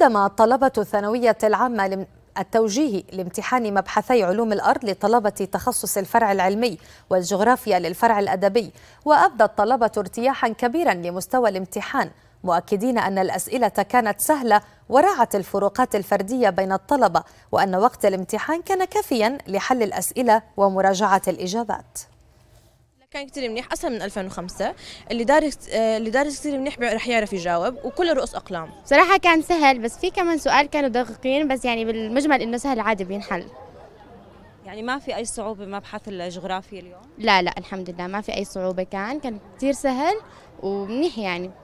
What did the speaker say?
قدم طلبة الثانوية العامة التوجيه لامتحان مبحثي علوم الأرض لطلبة تخصص الفرع العلمي والجغرافيا للفرع الأدبي وأبدى الطلبة ارتياحا كبيرا لمستوى الامتحان مؤكدين أن الأسئلة كانت سهلة وراعت الفروقات الفردية بين الطلبة وأن وقت الامتحان كان كافيا لحل الأسئلة ومراجعة الإجابات كان كثير منيح اسهل من 2005 اللي دارس آه، اللي دارس كثير منيح رح يعرف يجاوب وكله رؤوس اقلام صراحه كان سهل بس في كمان سؤال كانوا دقيقين بس يعني بالمجمل انه سهل عادي بينحل يعني ما في اي صعوبه بمبحث الجغرافيا اليوم لا لا الحمد لله ما في اي صعوبه كان كان كثير سهل ومنيح يعني